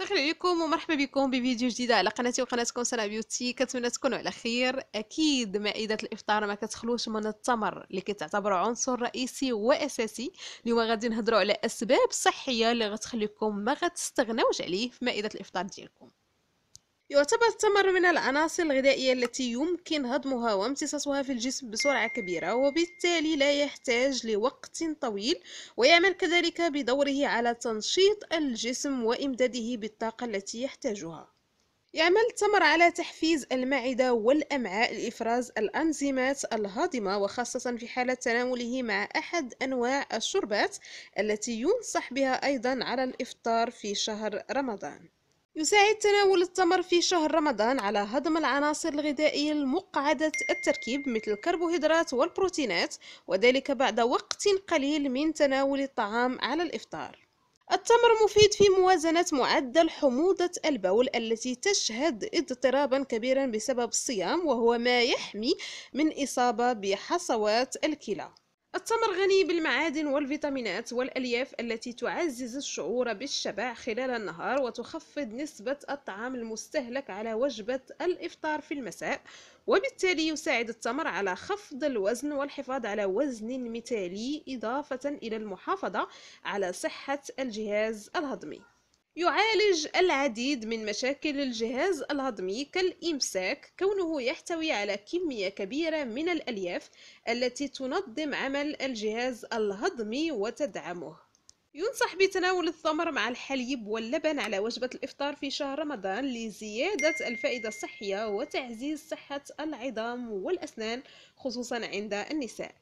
السلام عليكم ومرحبا بكم بفيديو جديد على قناتي وقناتكم سنا بيوتي كنتمنى تكونوا على خير اكيد مائدة الافطار ما كتخلوش من التمر اللي كتعتبر عنصر رئيسي واساسي اليوم غادي نهضروا على اسباب صحيه اللي غتخليكم ما غتستغناوش عليه في مائدة الافطار ديالكم يعتبر التمر من العناصر الغذائية التي يمكن هضمها وامتصاصها في الجسم بسرعة كبيرة وبالتالي لا يحتاج لوقت طويل ويعمل كذلك بدوره على تنشيط الجسم وإمداده بالطاقة التي يحتاجها يعمل التمر على تحفيز المعدة والأمعاء لإفراز الأنزيمات الهاضمة وخاصة في حالة تناوله مع أحد أنواع الشربات التي ينصح بها أيضا على الإفطار في شهر رمضان يساعد تناول التمر في شهر رمضان على هضم العناصر الغذائية المقعدة التركيب مثل الكربوهيدرات والبروتينات وذلك بعد وقت قليل من تناول الطعام على الإفطار التمر مفيد في موازنة معدل حموضة البول التي تشهد اضطرابا كبيرا بسبب الصيام وهو ما يحمي من إصابة بحصوات الكلى التمر غني بالمعادن والفيتامينات والألياف التي تعزز الشعور بالشبع خلال النهار وتخفض نسبة الطعام المستهلك على وجبة الإفطار في المساء وبالتالي يساعد التمر على خفض الوزن والحفاظ على وزن مثالي إضافة إلى المحافظة على صحة الجهاز الهضمي يعالج العديد من مشاكل الجهاز الهضمي كالإمساك كونه يحتوي على كمية كبيرة من الألياف التي تنظم عمل الجهاز الهضمي وتدعمه ينصح بتناول الثمر مع الحليب واللبن على وجبة الإفطار في شهر رمضان لزيادة الفائدة الصحية وتعزيز صحة العظام والأسنان خصوصا عند النساء